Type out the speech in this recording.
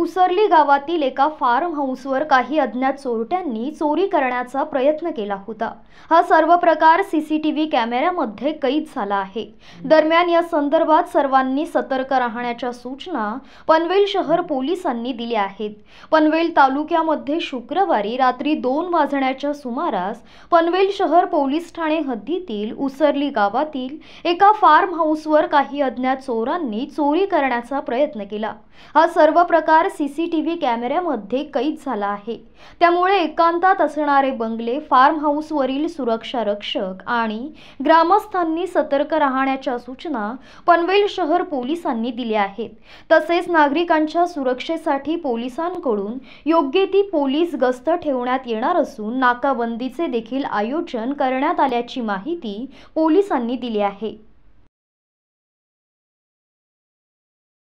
उसरली गावातील एका फार्म हाऊसवर काही अज्ञात चोरट्यांनी चोरी करण्याचा प्रयत्न केला होता हा सर्व प्रकार सी सी टी व्ही कॅमेऱ्यामध्ये कैद झाला आहे दरम्यान या संदर्भात सर्वांनी सतर्क राहण्याच्या सूचना पनवेल शहर पोलिसांनी दिल्या आहेत पनवेल तालुक्यामध्ये शुक्रवारी रात्री दोन वाजण्याच्या सुमारास पनवेल शहर पोलीस ठाणे हद्दीतील उसरली गावातील एका फार्म हाऊसवर काही अज्ञात चोरांनी चोरी करण्याचा प्रयत्न केला हा सर्व प्रकार परिसर सी सी टी व्ही कॅमेऱ्यामध्ये कैद झाला आहे त्यामुळे एकांतात असणारे बंगले फार्म हाऊसवरील सुरक्षा रक्षक आणि ग्रामस्थांनी सतर्क राहण्याच्या सूचना पनवेल शहर पोलिसांनी दिल्या आहेत तसेच नागरिकांच्या सुरक्षेसाठी पोलिसांकडून योग्य ती पोलीस गस्त ठेवण्यात येणार असून नाकाबंदीचे देखील आयोजन करण्यात आल्याची माहिती पोलिसांनी दिली आहे